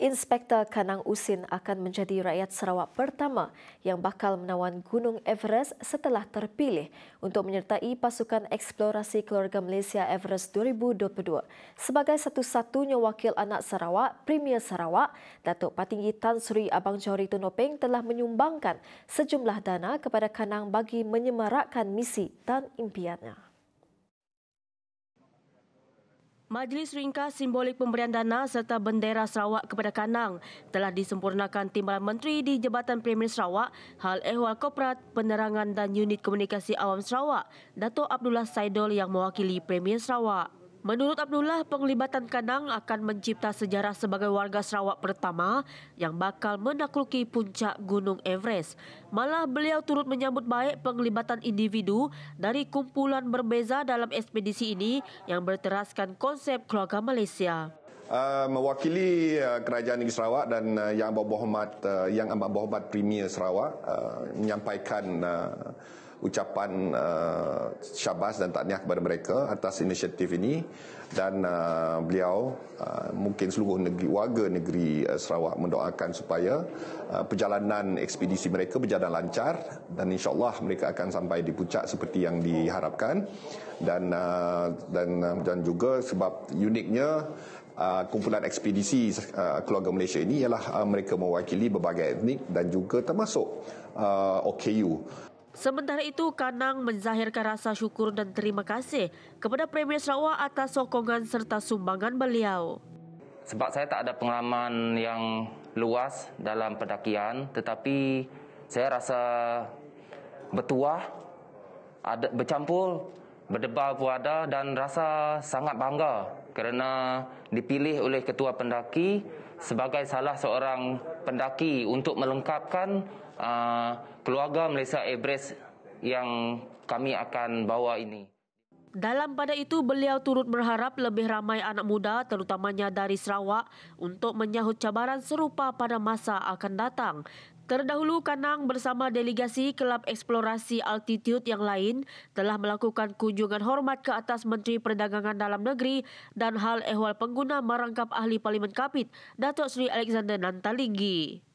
Inspektor Kanang Usin akan menjadi rakyat Sarawak pertama yang bakal menawan Gunung Everest setelah terpilih untuk menyertai pasukan eksplorasi keluarga Malaysia Everest 2022. Sebagai satu-satunya wakil anak Sarawak, Premier Sarawak, Datuk Patinggi Tan Sri Abang Johari Tunopeng telah menyumbangkan sejumlah dana kepada Kanang bagi menyemarakkan misi dan impiannya. Majlis Ringkas Simbolik Pemberian Dana serta Bendera Sarawak kepada Kanang telah disempurnakan Timbalan Menteri di Jabatan Premier Sarawak Hal Ehwal Koperat Penerangan dan Unit Komunikasi Awam Sarawak Dato' Abdullah Saidol yang mewakili Premier Sarawak. Menurut Abdullah, penglibatan Kanang akan mencipta sejarah sebagai warga Sarawak pertama yang bakal menakluki puncak Gunung Everest. Malah beliau turut menyambut baik penglibatan individu dari kumpulan berbeza dalam ekspedisi ini yang berteraskan konsep keluarga Malaysia. Uh, mewakili uh, kerajaan negeri Sarawak dan uh, yang amat berhormat uh, yang amat berhormat premier Sarawak uh, menyampaikan uh, ucapan uh, syabas dan tahniah kepada mereka atas inisiatif ini dan uh, beliau uh, mungkin seluruh negeri warga negeri uh, Sarawak mendoakan supaya uh, perjalanan ekspedisi mereka berjalan lancar dan insyaallah mereka akan sampai di puncak seperti yang diharapkan dan uh, dan uh, dan juga sebab uniknya Uh, kumpulan ekspedisi uh, keluarga Malaysia ini ialah uh, mereka mewakili berbagai etnik dan juga termasuk uh, OKU. Sementara itu, Kanang menzahirkan rasa syukur dan terima kasih kepada Premier Sarawak atas sokongan serta sumbangan beliau. Sebab saya tak ada pengalaman yang luas dalam pendakian, tetapi saya rasa bertuah, ada, bercampur Berdebar pun ada dan rasa sangat bangga kerana dipilih oleh ketua pendaki sebagai salah seorang pendaki untuk melengkapkan uh, keluarga Malaysia Everest yang kami akan bawa ini. Dalam pada itu beliau turut berharap lebih ramai anak muda terutamanya dari Sarawak untuk menyahut cabaran serupa pada masa akan datang Terdahulu, Kanang bersama delegasi Kelab Eksplorasi Altitude yang lain telah melakukan kunjungan hormat ke atas Menteri Perdagangan Dalam Negeri dan Hal Ehwal Pengguna Merangkap Ahli Parlimen Kapit, Datuk Seri Alexander Nantalinggi.